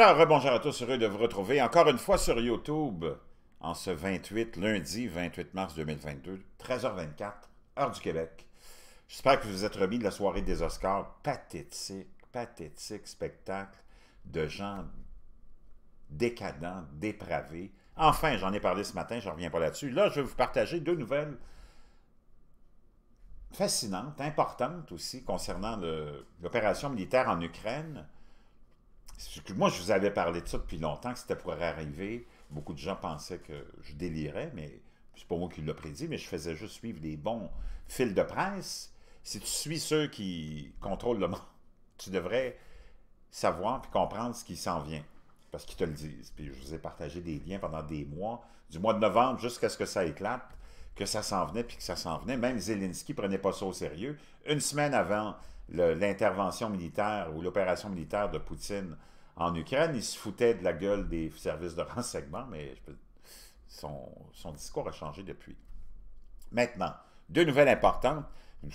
Alors, bonjour à tous, heureux de vous retrouver encore une fois sur YouTube en ce 28, lundi 28 mars 2022, 13h24, heure du Québec. J'espère que vous vous êtes remis de la soirée des Oscars. Pathétique, pathétique spectacle de gens décadents, dépravés. Enfin, j'en ai parlé ce matin, je ne reviens pas là-dessus. Là, je vais vous partager deux nouvelles fascinantes, importantes aussi, concernant l'opération militaire en Ukraine moi, je vous avais parlé de ça depuis longtemps, que c'était pour arriver. Beaucoup de gens pensaient que je délirais, mais c'est pas moi qui l'ai prédit, mais je faisais juste suivre des bons fils de presse. Si tu suis ceux qui contrôlent le monde, tu devrais savoir et comprendre ce qui s'en vient, parce qu'ils te le disent. Puis je vous ai partagé des liens pendant des mois, du mois de novembre jusqu'à ce que ça éclate que ça s'en venait, puis que ça s'en venait. Même Zelensky ne prenait pas ça au sérieux. Une semaine avant l'intervention militaire ou l'opération militaire de Poutine en Ukraine, il se foutait de la gueule des services de renseignement, mais son, discours a changé depuis. Maintenant, deux nouvelles importantes.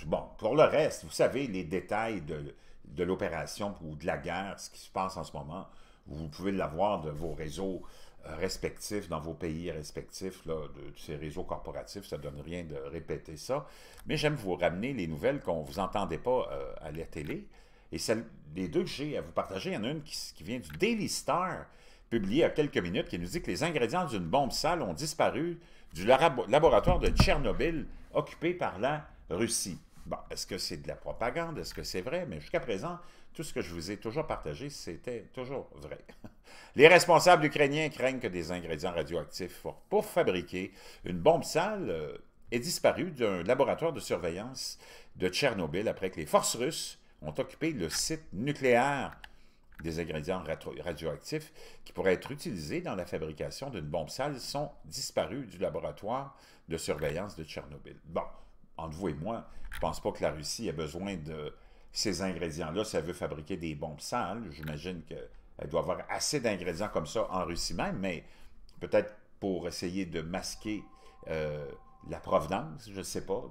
Bon, pour le reste, vous savez les détails de l'opération ou de la guerre, ce qui se passe en ce moment, vous pouvez l'avoir de vos réseaux euh, respectifs, dans vos pays respectifs, là, de, ces réseaux corporatifs. Ça ne donne rien de répéter ça. Mais j'aime vous ramener les nouvelles qu'on ne vous entendait pas euh, à la télé. Et celle, les deux que j'ai à vous partager, il y en a une qui, qui vient du Daily Star, publiée il y a quelques minutes, qui nous dit que les ingrédients d'une bombe sale ont disparu du laboratoire de Tchernobyl occupé par la Russie. Bon, est-ce que c'est de la propagande? Est-ce que c'est vrai? Mais jusqu'à présent, tout ce que je vous ai toujours partagé, c'était toujours vrai. Les responsables ukrainiens craignent que des ingrédients radioactifs pour fabriquer une bombe sale euh, aient disparu d'un laboratoire de surveillance de Tchernobyl après que les forces russes ont occupé le site nucléaire des ingrédients radioactifs qui pourraient être utilisés dans la fabrication d'une bombe sale sont disparus du laboratoire de surveillance de Tchernobyl. Bon, entre vous et moi, je pense pas que la Russie ait besoin de ces ingrédients-là si elle veut fabriquer des bombes sales. J'imagine qu'elle doit avoir assez d'ingrédients comme ça en Russie même, mais peut-être pour essayer de masquer euh, la provenance, je ne sais pas,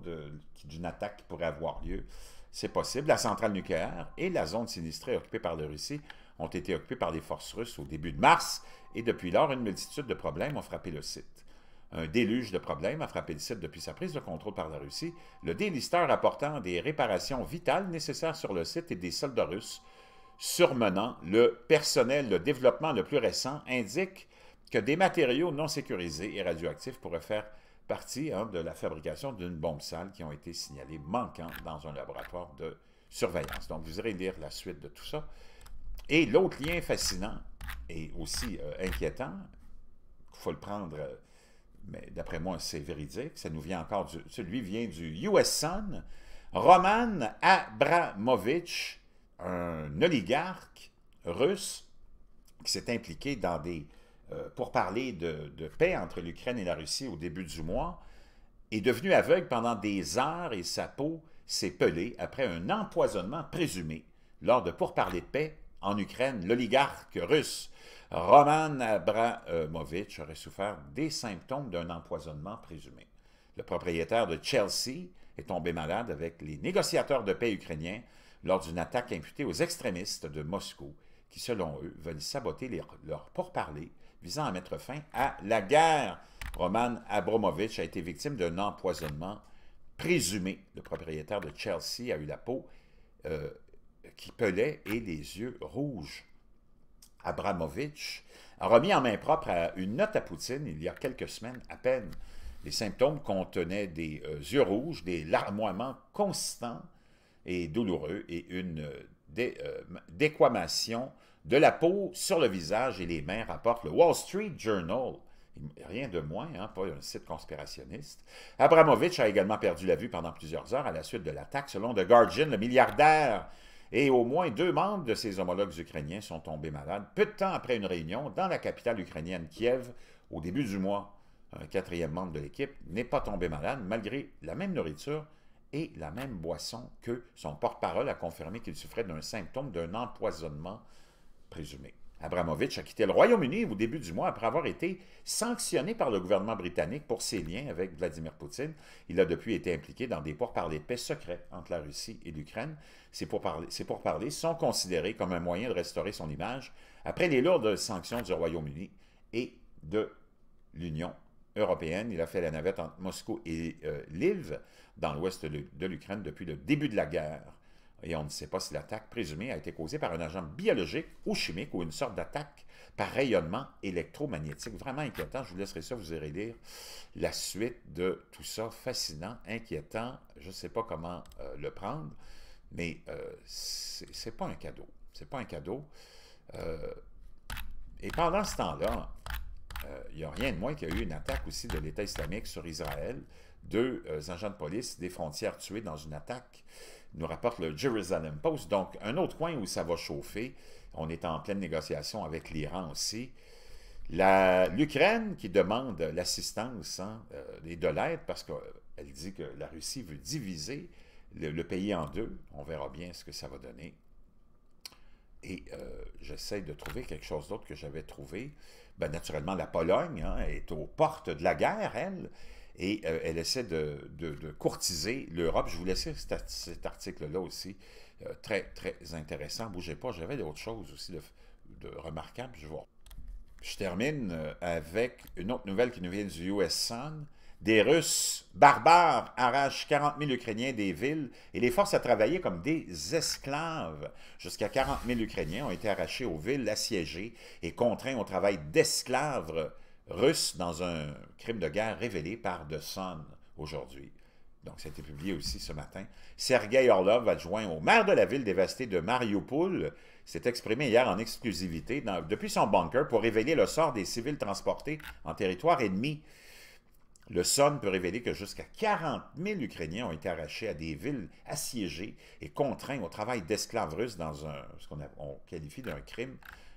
d'une attaque qui pourrait avoir lieu. C'est possible. La centrale nucléaire et la zone sinistrée occupée par la Russie ont été occupées par les forces russes au début de mars, et depuis lors, une multitude de problèmes ont frappé le site un déluge de problèmes a frappé le site depuis sa prise de contrôle par la Russie, le délisteur apportant des réparations vitales nécessaires sur le site et des soldats russes surmenant le personnel. Le développement le plus récent indique que des matériaux non sécurisés et radioactifs pourraient faire partie hein, de la fabrication d'une bombe sale qui ont été signalés manquants dans un laboratoire de surveillance. Donc, vous irez lire la suite de tout ça. Et l'autre lien fascinant et aussi euh, inquiétant, il faut le prendre... Euh, mais d'après moi, c'est véridique. Ça nous vient encore du, celui vient du US Sun. Roman Abramovich, un oligarque russe qui s'est impliqué dans des euh, pourparlers de, de paix entre l'Ukraine et la Russie au début du mois, est devenu aveugle pendant des heures et sa peau s'est pelée après un empoisonnement présumé lors de pourparlers de paix en Ukraine, l'oligarque russe Roman Abramovich euh, aurait souffert des symptômes d'un empoisonnement présumé. Le propriétaire de Chelsea est tombé malade avec les négociateurs de paix ukrainiens lors d'une attaque imputée aux extrémistes de Moscou, qui, selon eux, veulent saboter leur leurs pourparlers visant à mettre fin à la guerre. Roman Abramovich a été victime d'un empoisonnement présumé. Le propriétaire de Chelsea a eu la peau euh, qui pelait et les yeux rouges. Abramovich a remis en main propre une note à Poutine il y a quelques semaines à peine. Les symptômes contenaient des euh, yeux rouges, des larmoiements constants et douloureux et une euh, euh, déquamation de la peau sur le visage et les mains, rapporte le Wall Street Journal. Rien de moins, hein, pas un site conspirationniste. Abramovich a également perdu la vue pendant plusieurs heures à la suite de l'attaque, selon The Guardian, le milliardaire et au moins deux membres de ses homologues ukrainiens sont tombés malades peu de temps après une réunion dans la capitale ukrainienne Kiev au début du mois. Un quatrième membre de l'équipe n'est pas tombé malade malgré la même nourriture et la même boisson que son porte-parole a confirmé qu'il souffrait d'un symptôme d'un empoisonnement présumé. Abramovich a quitté le Royaume-Uni au début du mois après avoir été sanctionné par le gouvernement britannique pour ses liens avec Vladimir Poutine. Il a depuis été impliqué dans des pourparlers de paix secrets entre la Russie et l'Ukraine. Ces pourparlers, sont considérés comme un moyen de restaurer son image après les lourdes sanctions du Royaume-Uni et de l'Union européenne. Il a fait la navette entre Moscou et euh, Lviv, dans l'ouest de, l'Ukraine, depuis le début de la guerre et on ne sait pas si l'attaque présumée a été causée par un agent biologique ou chimique ou une sorte d'attaque par rayonnement électromagnétique. Vraiment inquiétant. Je vous laisserai ça, vous irez lire la suite de tout ça. Fascinant, inquiétant. Je ne sais pas comment euh, le prendre, mais euh, ce n'est pas un cadeau. C'est pas un cadeau. Euh, et pendant ce temps-là, il n'y a rien de moins qu'il y a eu une attaque aussi de l'État islamique sur Israël. Deux agents de police des frontières tués dans une attaque nous rapporte le Jerusalem Post. Donc, un autre coin où ça va chauffer. On est en pleine négociation avec l'Iran aussi. L'Ukraine qui demande l'assistance hein, euh, et de l'aide parce qu'elle dit que la Russie veut diviser le, pays en deux. On verra bien ce que ça va donner. Et euh, j'essaie de trouver quelque chose d'autre que j'avais trouvé. Ben, naturellement, la Pologne hein, est aux portes de la guerre, elle et euh, elle essaie de, courtiser l'Europe. Je vous laisse cet, article-là aussi, euh, très, très intéressant. Bougez pas, j'avais d'autres choses aussi de, de remarquables. Je, vois. je termine euh, avec une autre nouvelle qui nous vient du US Sun. Des Russes barbares arrachent 40 000 Ukrainiens des villes et les forcent à travailler comme des esclaves. Jusqu'à 40 000 Ukrainiens ont été arrachés aux villes assiégées et contraints au travail d'esclaves russe dans un crime de guerre révélé par The Sun aujourd'hui. Donc, ça a été publié aussi ce matin. Sergei Orlov, adjoint au maire de la ville dévastée de Mariupol, s'est exprimé hier en exclusivité depuis son bunker pour révéler le sort des civils transportés en territoire ennemi. Le Sun peut révéler que jusqu'à 40 000 Ukrainiens ont été arrachés à des villes assiégées et contraints au travail d'esclaves russes dans un, ce qu'on qualifie d'un crime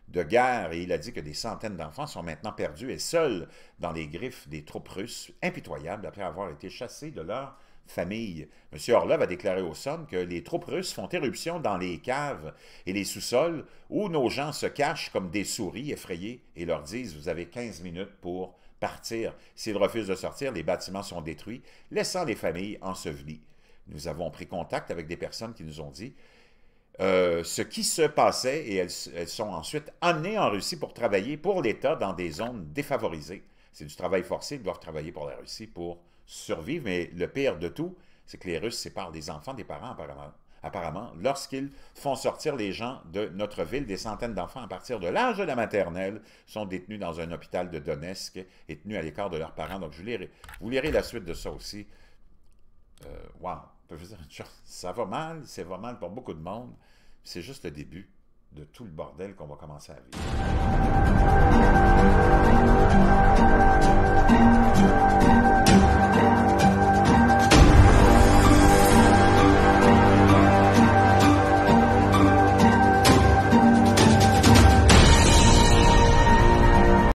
de guerre et il a dit que des centaines d'enfants sont maintenant perdus et seuls dans les griffes des troupes russes, impitoyables après avoir été chassés de leur famille. M. Orlov a déclaré au Somme que les troupes russes font éruption dans les caves et les sous-sols où nos gens se cachent comme des souris effrayés et leur disent « Vous avez 15 minutes pour partir. S'ils refusent de sortir, les bâtiments sont détruits, laissant les familles ensevelies. » Nous avons pris contact avec des personnes qui nous ont dit euh, ce qui se passait et elles, sont ensuite amenées en Russie pour travailler pour l'État dans des zones défavorisées. C'est du travail forcé, elles doivent travailler pour la Russie pour survivre, mais le pire de tout, c'est que les Russes séparent des enfants des parents apparemment. Apparemment, lorsqu'ils font sortir les gens de notre ville, des centaines d'enfants à partir de l'âge de la maternelle sont détenus dans un hôpital de Donetsk et tenus à l'écart de leurs parents. Donc, je vous lirez la suite de ça aussi. Euh, wow! ça va mal, ça va mal pour beaucoup de monde. C'est juste le début de tout le bordel qu'on va commencer à vivre.